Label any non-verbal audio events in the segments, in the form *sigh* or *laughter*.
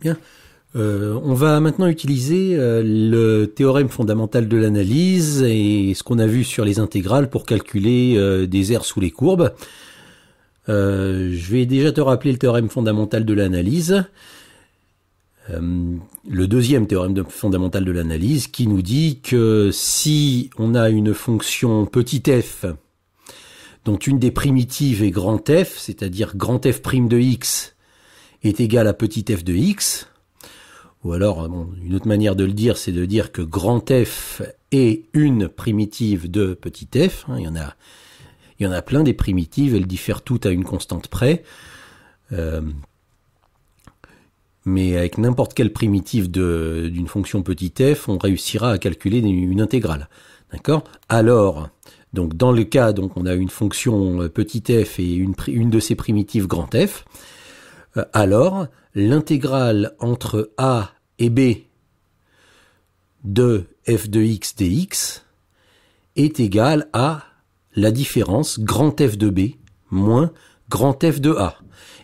Bien. Euh, on va maintenant utiliser euh, le théorème fondamental de l'analyse et ce qu'on a vu sur les intégrales pour calculer euh, des aires sous les courbes. je vais déjà te rappeler le théorème fondamental de l'analyse. le deuxième théorème fondamental de l'analyse qui nous dit que si on a une fonction petit f dont une des primitives est grand f, c'est-à-dire grand f prime de x, est égal à petit f de x, ou alors, euh, une autre manière de le dire, c'est de dire que grand F est une primitive de petit f. Hein, il, y en a, il y en a plein des primitives, elles diffèrent toutes à une constante près. Euh, mais avec n'importe quelle primitive d'une fonction petit f, on réussira à calculer une intégrale. D'accord Alors, donc dans le cas, donc on a une fonction euh, petit f et une, une de ses primitives grand f. Euh, alors l'intégrale entre a et b de f de x dx est égale à la différence grand f de b moins grand f de a.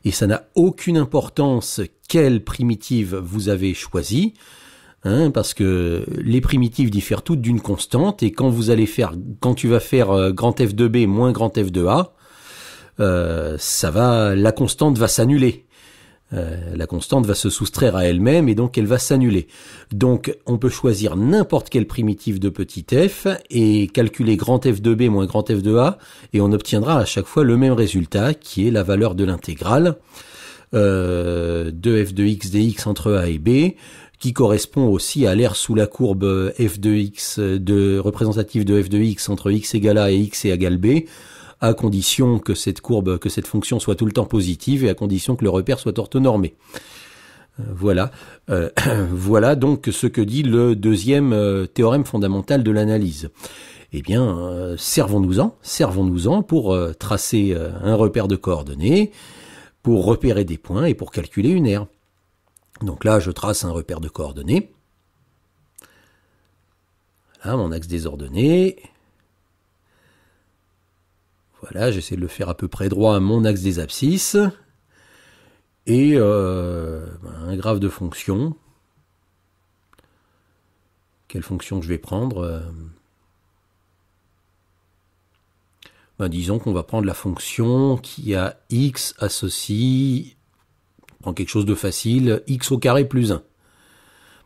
Et ça n'a aucune importance quelle primitive vous avez choisie, hein, parce que les primitives diffèrent toutes d'une constante, et quand vous allez faire, quand tu vas faire euh, grand f de b moins grand f de a, euh, ça va, la constante va s'annuler. Euh, la constante va se soustraire à elle-même et donc elle va s'annuler. Donc on peut choisir n'importe quel primitif de petit f et calculer grand f de b moins grand f de a et on obtiendra à chaque fois le même résultat qui est la valeur de l'intégrale euh, de f de x dx entre a et b qui correspond aussi à l'air sous la courbe f de x de représentative de f de x entre x égale a et x égale b à condition que cette courbe, que cette fonction soit tout le temps positive et à condition que le repère soit orthonormé. Euh, voilà, euh, *clears throat* voilà donc ce que dit le deuxième euh, théorème fondamental de l'analyse. Eh bien, servons-nous-en, servons-nous-en pour tracer un repère de coordonnées, pour repérer des points et pour calculer une aire. Donc là, je trace un repère de coordonnées. Voilà, mon axe des ordonnées. Voilà, j'essaie de le faire à peu près droit à mon axe des abscisses. Et euh, ben, un graphe de fonction. Quelle fonction je vais prendre euh? ben, Disons qu'on va prendre la fonction qui a x associé, prend quelque chose de facile, x au carré plus 1.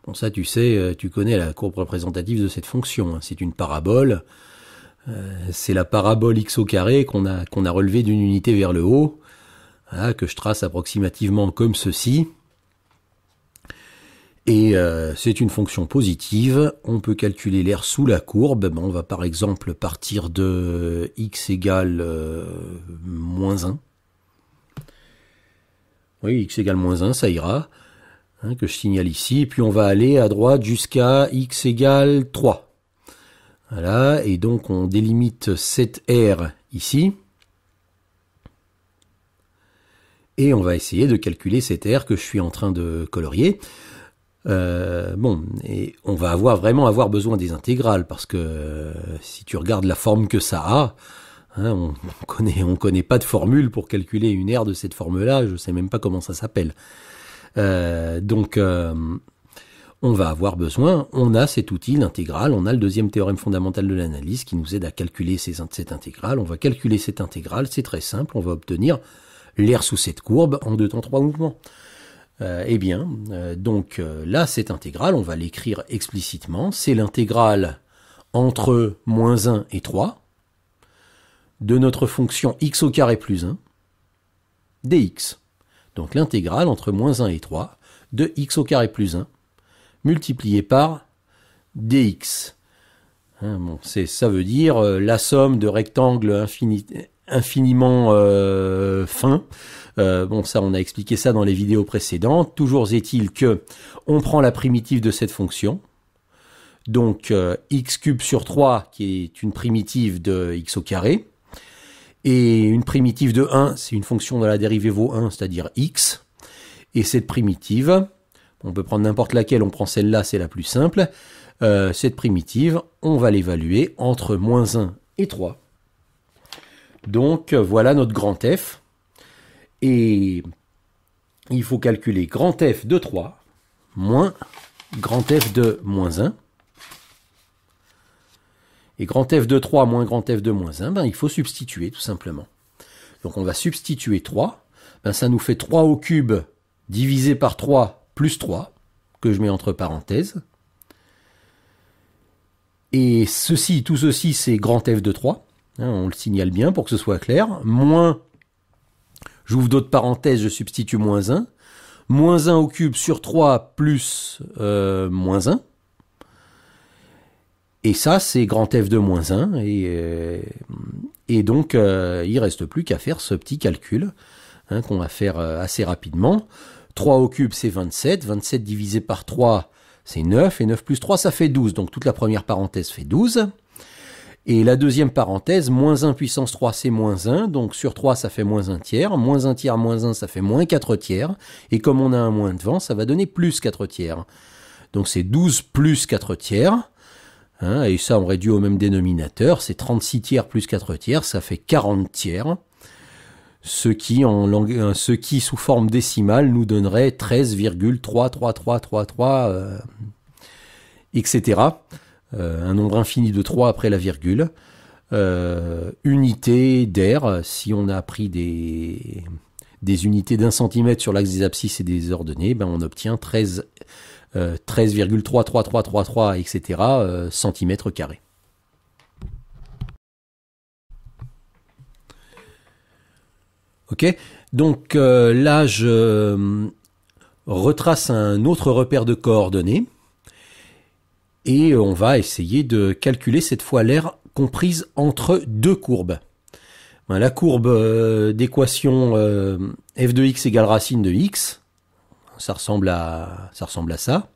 Bon ça tu sais, euh, tu connais la courbe représentative de cette fonction, hein. c'est une parabole, euh, c'est la parabole x au carré qu'on a, qu'on a relevée d'une unité vers le haut, hein, que je trace approximativement comme ceci. Et euh, c'est une fonction positive. On peut calculer l'air sous la courbe. on va par exemple partir de x égale euh, moins 1. Oui, x égale moins 1, ça ira. Hein, que je signale ici. Et puis on va aller à droite jusqu'à x égale 3. Voilà, et donc on délimite cette R ici. Et on va essayer de calculer cette R que je suis en train de colorier. Euh, bon, et on va avoir vraiment avoir besoin des intégrales parce que euh, si tu regardes la forme que ça a, hein, on, ne *laughs* connaît, on connaît pas de formule pour calculer une R de cette forme-là. Je ne sais même pas comment ça s'appelle. Euh, donc on va avoir besoin, on a cet outil, l'intégrale, on a le deuxième théorème fondamental de l'analyse qui nous aide à calculer cette intégrale. On va calculer cette intégrale, c'est très simple, on va obtenir l'air sous cette courbe en deux temps trois mouvements. Euh, eh bien, euh, donc euh, là, cette intégrale, on va l'écrire explicitement, c'est l'intégrale entre moins 1 et 3 de notre fonction x au carré plus 1 dx. Donc l'intégrale entre moins 1 et 3 de x au carré plus 1 multiplié par dx. Hein, c'est ça veut dire euh, la somme de rectangles infiniment euh, fins. Euh, bon, ça, on a expliqué ça dans les vidéos précédentes. Toujours est-il que on prend la primitive de cette fonction. Donc x cube sur 3, qui est une primitive de x au carré. Et une primitive de 1, c'est une fonction dont la dérivée vaut 1, c'est-à-dire x. Et cette primitive, on peut prendre n'importe laquelle, on prend celle-là, c'est la plus simple. Euh, cette primitive, on va l'évaluer entre moins 1 et 3. Donc voilà notre grand F. Et il faut calculer grand F de 3 moins grand F de moins 1. Et grand F de 3 moins grand F de moins 1, ben, il faut substituer tout simplement. Donc on va substituer 3. Ben, ça nous fait 3 au cube divisé par 3 3, que je mets entre parenthèses. Et ceci, tout ceci, c'est grand F de 3. Hein, on le signale bien pour que ce soit clair. Moins, j'ouvre d'autres parenthèses, je substitue moins 1. Moins 1 au cube sur 3 plus euh, moins 1. Et ça, c'est grand F de moins 1. Euh, et, donc, il euh, il reste plus qu'à faire ce petit calcul hein, qu'on va faire assez rapidement. 3 au cube, c'est 27. 27 divisé par 3, c'est 9. Et 9 plus 3, ça fait 12. Donc toute la première parenthèse fait 12. Et la deuxième parenthèse, moins 1 puissance 3, c'est moins 1. Donc sur 3, ça fait moins 1 tiers. Moins 1 tiers, moins 1, ça fait moins 4 tiers. Et comme on a un moins devant, ça va donner plus 4 tiers. Donc c'est 12 plus 4 tiers. Hein, et ça, on réduit au même dénominateur. C'est 36 tiers plus 4 tiers, ça fait 40 tiers ce qui, en euh, ce qui sous forme décimale nous donnerait 13,33333, euh, etc. Euh, un nombre infini de 3 après la virgule. unité d'air, si on a pris des, des unités d'un centimètre sur l'axe des abscisses et des ordonnées, ben, on obtient 13,33333, etc. centimètres carrés. Ok Donc euh, là, je euh, retrace un autre repère de coordonnées et on va essayer de calculer cette fois l'aire comprise entre deux courbes. Ben, la courbe euh, d'équation f de x égale racine de x, ça ressemble à ça. Ressemble à ça.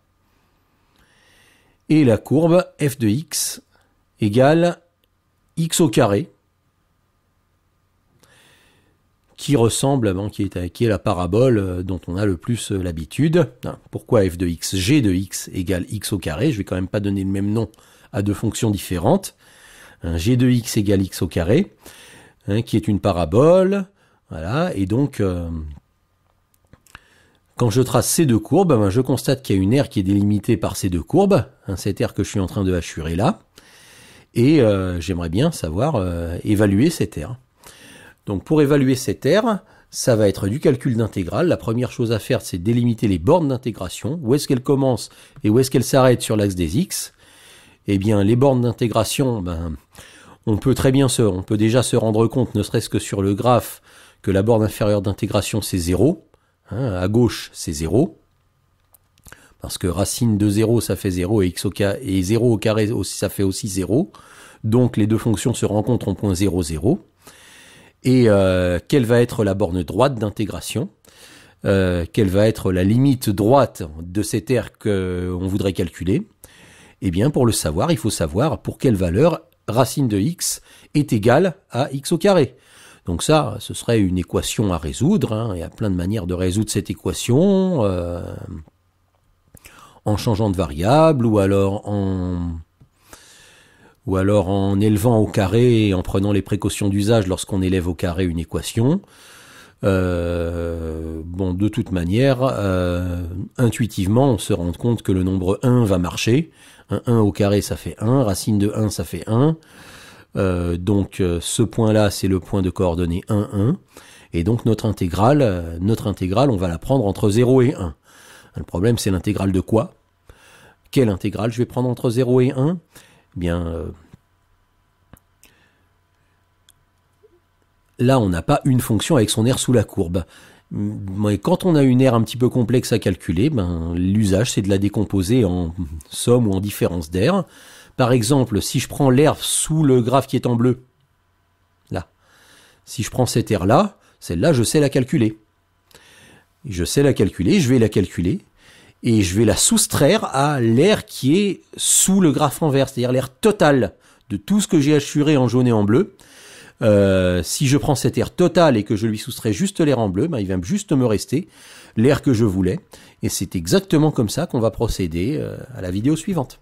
Et la courbe f de x égale x au carré qui ressemble, avant, qui, est, qui est la parabole euh, dont on a le plus euh, l'habitude. Hein, pourquoi f de x g de x égale x au carré Je vais quand même pas donner le même nom à deux fonctions différentes. Hein, g de x égale x au carré, hein, qui est une parabole. Voilà, et donc... Euh, quand je trace ces deux courbes, ben, je constate qu'il y a une aire qui est délimitée par ces deux courbes, cette aire que je suis en train de hachurer là, et j'aimerais bien savoir évaluer cette aire. Donc pour évaluer cette R, ça va être du calcul d'intégrale. La première chose à faire, c'est délimiter les bornes d'intégration. Où est-ce qu'elle commence et où est-ce qu'elle s'arrête sur l'axe des x Eh bien, les bornes d'intégration, ben, on peut très bien se, on peut déjà se rendre compte, ne serait-ce que sur le graphe, que la borne inférieure d'intégration c'est 0. Hein, à gauche, c'est 0. Parce que racine de 0, ça fait 0 et x au carré, et 0 au carré, ça fait aussi 0. Donc les deux fonctions se rencontrent en point 0, 0 et euh, quelle va être la borne droite d'intégration, euh, quelle va être la limite droite de cet aire qu'on voudrait calculer. Eh bien, pour le savoir, il faut savoir pour quelle valeur racine de x est égale à x au carré. Donc ça, ce serait une équation à résoudre. Il y a plein de manières de résoudre cette équation euh, en changeant de variable ou alors en ou alors en élevant au carré et en prenant les précautions d'usage lorsqu'on élève au carré une équation. Euh, bon, de toute manière, euh, intuitivement, on se rend compte que le nombre 1 va marcher. Un 1 au carré, ça fait 1. Racine de 1, ça fait 1. Euh, donc euh, ce point-là, c'est le point de coordonnée 1, 1. Et donc notre intégrale, euh, notre intégrale, on va la prendre entre 0 et 1. Le problème, c'est l'intégrale de quoi Quelle intégrale je vais prendre entre 0 et 1 bien, euh, là, on n'a pas une fonction avec son aire sous la courbe. Mais quand on a une aire un petit peu complexe à calculer, ben, l'usage, c'est de la décomposer en somme ou en différence d'air. Par exemple, si je prends l'air sous le graphe qui est en bleu, là, si je prends cette aire-là, celle-là, je sais la calculer. Je sais la calculer, je vais la calculer, et je vais la soustraire à l'air qui est sous le graphe en vert, c'est-à-dire l'air total de tout ce que j'ai assuré en jaune et en bleu. Euh, si je prends cet air total et que je lui soustrais juste l'air en bleu, ben, il va juste me rester l'air que je voulais. Et c'est exactement comme ça qu'on va procéder euh, à la vidéo suivante.